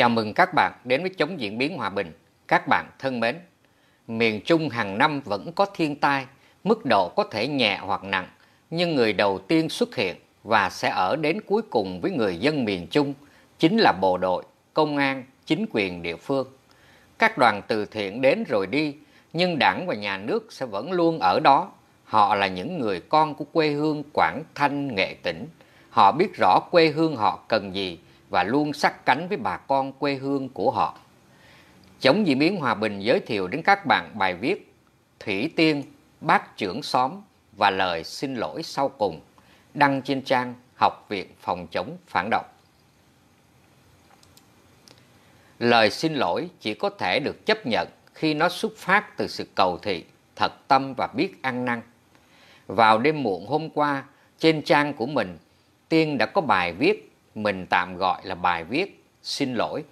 Chào mừng các bạn đến với Chống Diễn biến Hòa bình. Các bạn thân mến, miền Trung hàng năm vẫn có thiên tai, mức độ có thể nhẹ hoặc nặng, nhưng người đầu tiên xuất hiện và sẽ ở đến cuối cùng với người dân miền Trung chính là bộ đội, công an, chính quyền địa phương. Các đoàn từ thiện đến rồi đi, nhưng đảng và nhà nước sẽ vẫn luôn ở đó. Họ là những người con của quê hương Quảng Thanh, Nghệ Tĩnh. Họ biết rõ quê hương họ cần gì, và luôn sát cánh với bà con quê hương của họ. Chống diễn biến hòa bình giới thiệu đến các bạn bài viết Thủy Tiên, Bác trưởng xóm và lời xin lỗi sau cùng đăng trên trang Học viện Phòng chống phản động. Lời xin lỗi chỉ có thể được chấp nhận khi nó xuất phát từ sự cầu thị, thật tâm và biết ăn năn. Vào đêm muộn hôm qua, trên trang của mình, Tiên đã có bài viết mình tạm gọi là bài viết xin lỗi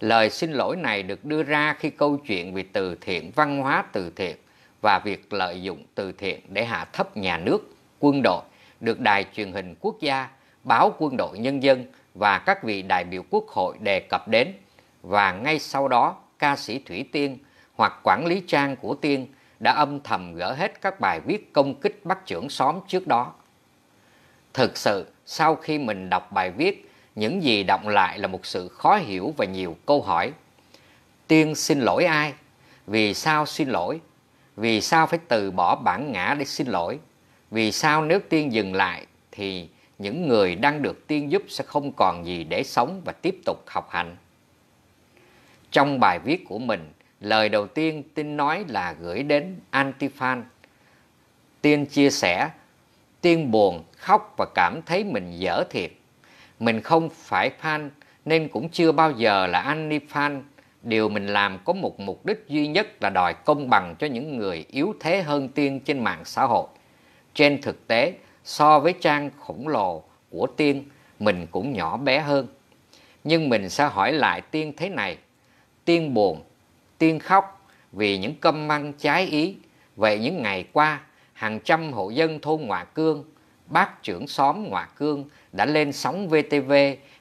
lời xin lỗi này được đưa ra khi câu chuyện về từ thiện văn hóa từ thiện và việc lợi dụng từ thiện để hạ thấp nhà nước quân đội được đài truyền hình quốc gia báo quân đội nhân dân và các vị đại biểu quốc hội đề cập đến và ngay sau đó ca sĩ thủy tiên hoặc quản lý trang của tiên đã âm thầm gỡ hết các bài viết công kích bắt trưởng xóm trước đó thực sự sau khi mình đọc bài viết những gì động lại là một sự khó hiểu và nhiều câu hỏi tiên xin lỗi ai vì sao xin lỗi vì sao phải từ bỏ bản ngã để xin lỗi vì sao nếu tiên dừng lại thì những người đang được tiên giúp sẽ không còn gì để sống và tiếp tục học hành trong bài viết của mình lời đầu tiên tin nói là gửi đến antifan tiên chia sẻ Tiên buồn, khóc và cảm thấy mình dở thiệt. Mình không phải fan nên cũng chưa bao giờ là anti fan. Điều mình làm có một mục đích duy nhất là đòi công bằng cho những người yếu thế hơn Tiên trên mạng xã hội. Trên thực tế, so với trang khổng lồ của Tiên, mình cũng nhỏ bé hơn. Nhưng mình sẽ hỏi lại Tiên thế này. Tiên buồn, Tiên khóc vì những câm măng trái ý. Vậy những ngày qua, hàng trăm hộ dân thôn Ngoạ Cương, bác trưởng xóm Ngoạ Cương đã lên sóng VTV,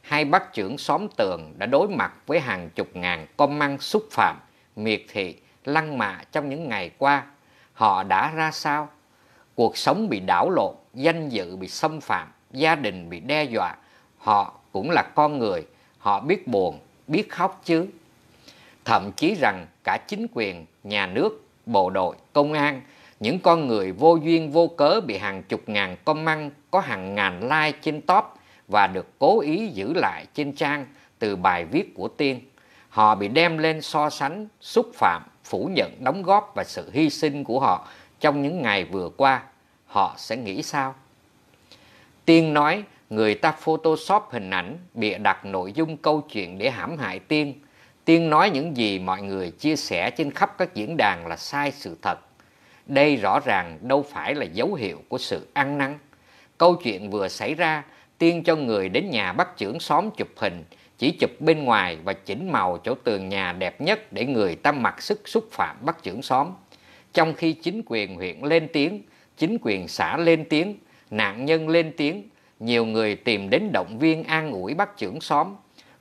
hai bác trưởng xóm Tường đã đối mặt với hàng chục ngàn con măng xúc phạm, miệt thị, lăng mạ trong những ngày qua. Họ đã ra sao? Cuộc sống bị đảo lộn, danh dự bị xâm phạm, gia đình bị đe dọa. Họ cũng là con người, họ biết buồn, biết khóc chứ. Thậm chí rằng cả chính quyền, nhà nước, bộ đội, công an những con người vô duyên vô cớ bị hàng chục ngàn con măng có hàng ngàn like trên top và được cố ý giữ lại trên trang từ bài viết của Tiên. Họ bị đem lên so sánh, xúc phạm, phủ nhận đóng góp và sự hy sinh của họ trong những ngày vừa qua. Họ sẽ nghĩ sao? Tiên nói người ta photoshop hình ảnh, bịa đặt nội dung câu chuyện để hãm hại Tiên. Tiên nói những gì mọi người chia sẻ trên khắp các diễn đàn là sai sự thật đây rõ ràng đâu phải là dấu hiệu của sự ăn năn. Câu chuyện vừa xảy ra, Tiên cho người đến nhà bắt trưởng xóm chụp hình, chỉ chụp bên ngoài và chỉnh màu chỗ tường nhà đẹp nhất để người ta mặc sức xúc phạm bắt trưởng xóm. Trong khi chính quyền huyện lên tiếng, chính quyền xã lên tiếng, nạn nhân lên tiếng, nhiều người tìm đến động viên an ủi bắt trưởng xóm.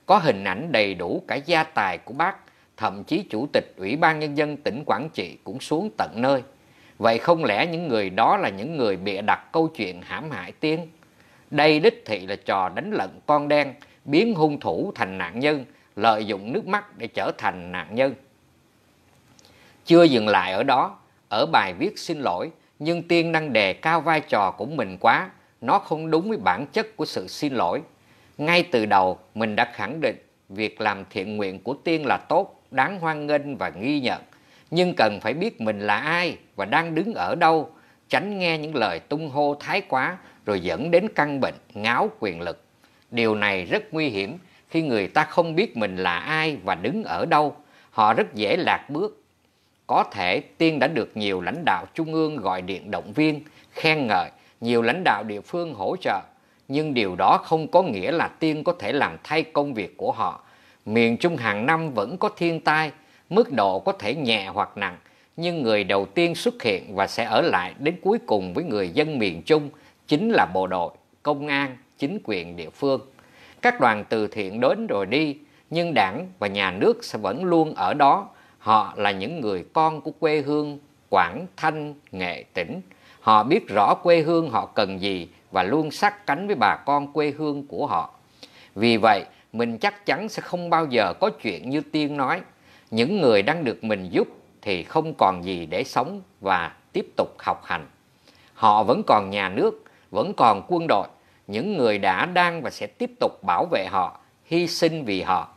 Có hình ảnh đầy đủ cả gia tài của bác, thậm chí chủ tịch Ủy ban Nhân dân tỉnh Quảng Trị cũng xuống tận nơi. Vậy không lẽ những người đó là những người bịa đặt câu chuyện hãm hại Tiên? Đây đích thị là trò đánh lận con đen, biến hung thủ thành nạn nhân, lợi dụng nước mắt để trở thành nạn nhân. Chưa dừng lại ở đó, ở bài viết xin lỗi, nhưng Tiên đang đề cao vai trò của mình quá, nó không đúng với bản chất của sự xin lỗi. Ngay từ đầu, mình đã khẳng định việc làm thiện nguyện của Tiên là tốt, đáng hoan nghênh và ghi nhận nhưng cần phải biết mình là ai và đang đứng ở đâu tránh nghe những lời tung hô thái quá rồi dẫn đến căn bệnh ngáo quyền lực điều này rất nguy hiểm khi người ta không biết mình là ai và đứng ở đâu họ rất dễ lạc bước có thể tiên đã được nhiều lãnh đạo trung ương gọi điện động viên khen ngợi nhiều lãnh đạo địa phương hỗ trợ nhưng điều đó không có nghĩa là tiên có thể làm thay công việc của họ miền trung hàng năm vẫn có thiên tai Mức độ có thể nhẹ hoặc nặng, nhưng người đầu tiên xuất hiện và sẽ ở lại đến cuối cùng với người dân miền Trung chính là bộ đội, công an, chính quyền địa phương. Các đoàn từ thiện đến rồi đi, nhưng đảng và nhà nước sẽ vẫn luôn ở đó. Họ là những người con của quê hương Quảng Thanh, Nghệ Tĩnh. Họ biết rõ quê hương họ cần gì và luôn sát cánh với bà con quê hương của họ. Vì vậy, mình chắc chắn sẽ không bao giờ có chuyện như Tiên nói – những người đang được mình giúp thì không còn gì để sống và tiếp tục học hành. Họ vẫn còn nhà nước, vẫn còn quân đội, những người đã đang và sẽ tiếp tục bảo vệ họ, hy sinh vì họ.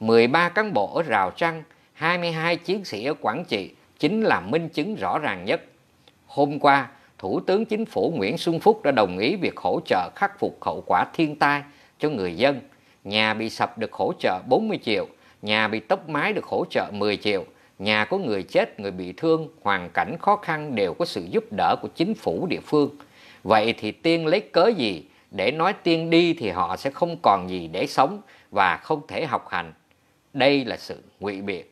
13 cán bộ ở Rào Trăng, 22 chiến sĩ ở Quảng Trị chính là minh chứng rõ ràng nhất. Hôm qua, Thủ tướng Chính phủ Nguyễn Xuân Phúc đã đồng ý việc hỗ trợ khắc phục hậu quả thiên tai cho người dân. Nhà bị sập được hỗ trợ 40 triệu, nhà bị tốc mái được hỗ trợ 10 triệu, nhà có người chết, người bị thương, hoàn cảnh khó khăn đều có sự giúp đỡ của chính phủ địa phương. Vậy thì tiên lấy cớ gì để nói tiên đi thì họ sẽ không còn gì để sống và không thể học hành. Đây là sự ngụy biện.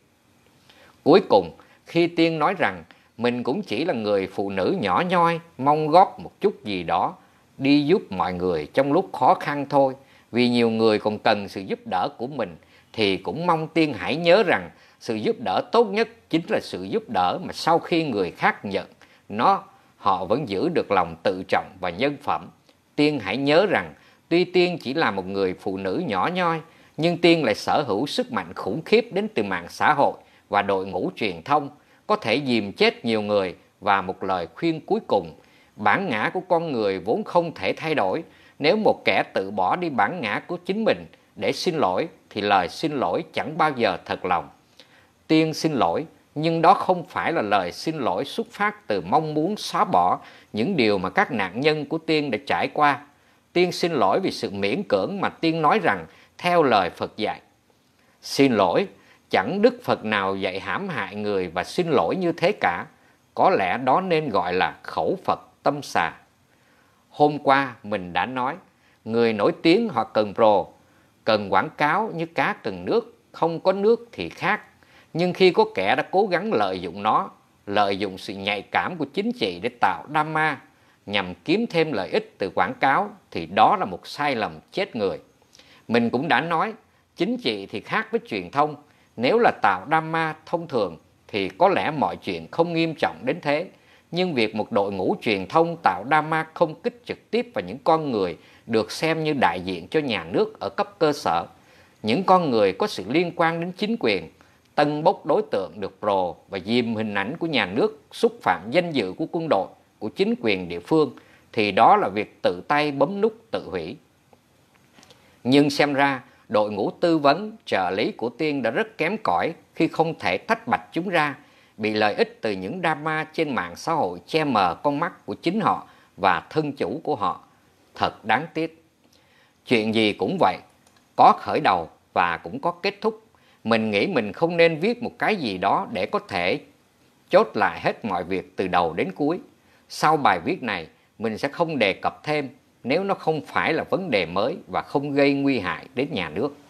Cuối cùng, khi tiên nói rằng mình cũng chỉ là người phụ nữ nhỏ nhoi, mong góp một chút gì đó, đi giúp mọi người trong lúc khó khăn thôi, vì nhiều người còn cần sự giúp đỡ của mình thì cũng mong tiên hãy nhớ rằng sự giúp đỡ tốt nhất chính là sự giúp đỡ mà sau khi người khác nhận nó họ vẫn giữ được lòng tự trọng và nhân phẩm tiên hãy nhớ rằng tuy tiên chỉ là một người phụ nữ nhỏ nhoi nhưng tiên lại sở hữu sức mạnh khủng khiếp đến từ mạng xã hội và đội ngũ truyền thông có thể dìm chết nhiều người và một lời khuyên cuối cùng bản ngã của con người vốn không thể thay đổi nếu một kẻ tự bỏ đi bản ngã của chính mình để xin lỗi thì lời xin lỗi chẳng bao giờ thật lòng. Tiên xin lỗi, nhưng đó không phải là lời xin lỗi xuất phát từ mong muốn xóa bỏ những điều mà các nạn nhân của Tiên đã trải qua. Tiên xin lỗi vì sự miễn cưỡng mà Tiên nói rằng theo lời Phật dạy. Xin lỗi, chẳng Đức Phật nào dạy hãm hại người và xin lỗi như thế cả. Có lẽ đó nên gọi là khẩu Phật tâm xà. Hôm qua mình đã nói, người nổi tiếng hoặc cần pro cần quảng cáo như cá cần nước không có nước thì khác nhưng khi có kẻ đã cố gắng lợi dụng nó lợi dụng sự nhạy cảm của chính trị để tạo đam ma nhằm kiếm thêm lợi ích từ quảng cáo thì đó là một sai lầm chết người mình cũng đã nói chính trị thì khác với truyền thông nếu là tạo đam ma thông thường thì có lẽ mọi chuyện không nghiêm trọng đến thế nhưng việc một đội ngũ truyền thông tạo drama không kích trực tiếp vào những con người được xem như đại diện cho nhà nước ở cấp cơ sở, những con người có sự liên quan đến chính quyền, tân bốc đối tượng được pro và dìm hình ảnh của nhà nước xúc phạm danh dự của quân đội, của chính quyền địa phương thì đó là việc tự tay bấm nút tự hủy. Nhưng xem ra đội ngũ tư vấn, trợ lý của Tiên đã rất kém cỏi khi không thể tách bạch chúng ra bị lợi ích từ những drama trên mạng xã hội che mờ con mắt của chính họ và thân chủ của họ. Thật đáng tiếc. Chuyện gì cũng vậy, có khởi đầu và cũng có kết thúc. Mình nghĩ mình không nên viết một cái gì đó để có thể chốt lại hết mọi việc từ đầu đến cuối. Sau bài viết này, mình sẽ không đề cập thêm nếu nó không phải là vấn đề mới và không gây nguy hại đến nhà nước.